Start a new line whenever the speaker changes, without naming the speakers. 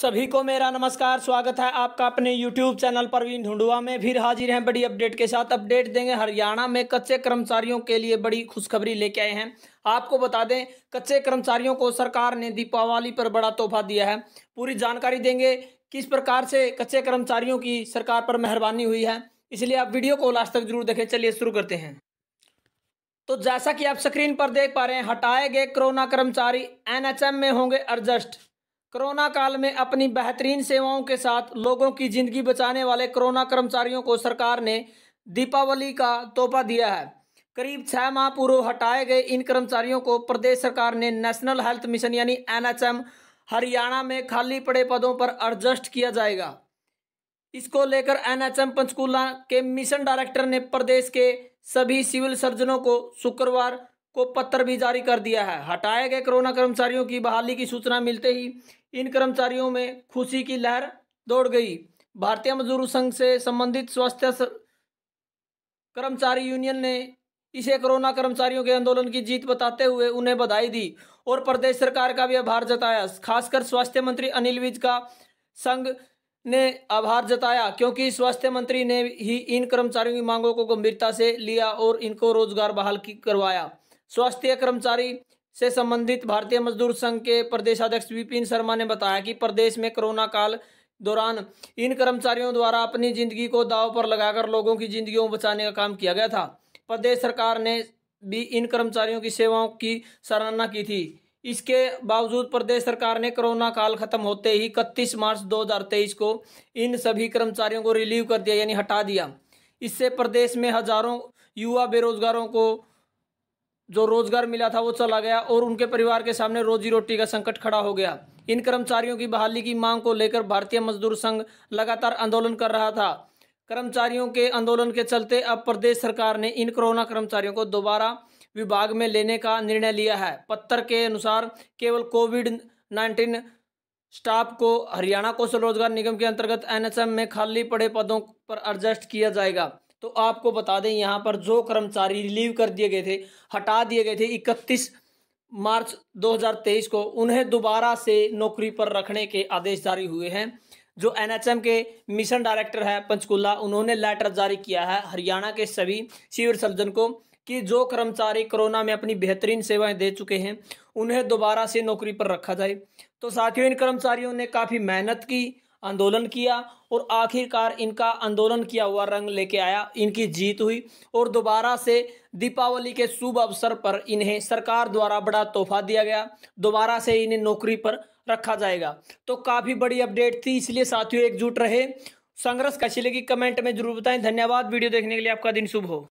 सभी को मेरा नमस्कार स्वागत है आपका अपने YouTube चैनल परवीन ढूंढुआ में फिर हाजिर हैं बड़ी अपडेट के साथ अपडेट देंगे हरियाणा में कच्चे कर्मचारियों के लिए बड़ी खुशखबरी लेके आए हैं आपको बता दें कच्चे कर्मचारियों को सरकार ने दीपावली पर बड़ा तोहफा दिया है पूरी जानकारी देंगे किस प्रकार से कच्चे कर्मचारियों की सरकार पर मेहरबानी हुई है इसलिए आप वीडियो को लास्ट तक जरूर देखें चलिए शुरू करते हैं तो जैसा कि आप स्क्रीन पर देख पा रहे हैं हटाए गए कोरोना कर्मचारी एनएचएम में होंगे एडजस्ट कोरोना काल में अपनी बेहतरीन सेवाओं के साथ लोगों की जिंदगी बचाने वाले कोरोना कर्मचारियों को सरकार ने दीपावली का तोहफा दिया है करीब छः माह पूर्व हटाए गए इन कर्मचारियों को प्रदेश सरकार ने नेशनल हेल्थ मिशन यानी एनएचएम हरियाणा में खाली पड़े पदों पर एडजस्ट किया जाएगा इसको लेकर एनएचएम पंचकूला के मिशन डायरेक्टर ने प्रदेश के सभी सिविल सर्जनों को शुक्रवार को पत्र भी जारी कर दिया है हटाए गए कोरोना कर्मचारियों की बहाली की सूचना मिलते ही इन कर्मचारियों में खुशी की लहर दौड़ गई भारतीय मजदूर संघ से संबंधित स्वास्थ्य कर्मचारी यूनियन ने इसे कोरोना कर्मचारियों के आंदोलन की जीत बताते हुए उन्हें बधाई दी और प्रदेश सरकार का भी आभार जताया खासकर स्वास्थ्य मंत्री अनिल विज का संघ ने आभार जताया क्योंकि स्वास्थ्य मंत्री ने ही इन कर्मचारियों की मांगों को गंभीरता से लिया और इनको रोजगार बहाल करवाया स्वास्थ्य कर्मचारी से संबंधित भारतीय मजदूर संघ के प्रदेश अध्यक्ष विपिन शर्मा ने बताया कि प्रदेश में कोरोना काल दौरान इन कर्मचारियों द्वारा अपनी जिंदगी को दाव पर लगाकर लोगों की जिंदगी बचाने का काम किया गया था प्रदेश सरकार ने भी इन कर्मचारियों की सेवाओं की सराहना की थी इसके बावजूद प्रदेश सरकार ने कोरोना काल खत्म होते ही इकतीस मार्च 2023 को इन सभी कर्मचारियों को रिलीव कर दिया यानी हटा दिया इससे प्रदेश में हजारों युवा बेरोजगारों को जो रोजगार मिला था वो चला गया और उनके परिवार के सामने रोजी रोटी का संकट खड़ा हो गया इन कर्मचारियों की बहाली की मांग को लेकर भारतीय मजदूर संघ लगातार आंदोलन कर रहा था कर्मचारियों के आंदोलन के चलते अब प्रदेश सरकार ने इन कोरोना कर्मचारियों को दोबारा विभाग में लेने का निर्णय लिया है पत्र के अनुसार केवल कोविड नाइन्टीन स्टाफ को हरियाणा कौशल रोजगार निगम के अंतर्गत एनएचएम में खाली पड़े पदों पर एडजस्ट किया जाएगा तो आपको बता दें यहाँ पर जो कर्मचारी रिलीव कर दिए गए थे हटा दिए गए थे इकतीस मार्च 2023 को उन्हें दोबारा से नौकरी पर रखने के आदेश जारी हुए हैं जो एनएचएम के मिशन डायरेक्टर है पंचकुला उन्होंने लेटर जारी किया है हरियाणा के सभी सिविल सर्जन को कि जो कर्मचारी कोरोना में अपनी बेहतरीन सेवाएं दे चुके हैं उन्हें दोबारा से नौकरी पर रखा जाए तो साथियों इन कर्मचारियों ने काफ़ी मेहनत की आंदोलन किया और आखिरकार इनका आंदोलन किया हुआ रंग लेके आया इनकी जीत हुई और दोबारा से दीपावली के शुभ अवसर पर इन्हें सरकार द्वारा बड़ा तोहफा दिया गया दोबारा से इन्हें नौकरी पर रखा जाएगा तो काफ़ी बड़ी अपडेट थी इसलिए साथियों एकजुट रहे संघर्ष कैसी लगी कमेंट में जरूर बताएं धन्यवाद वीडियो देखने के लिए आपका दिन शुभ हो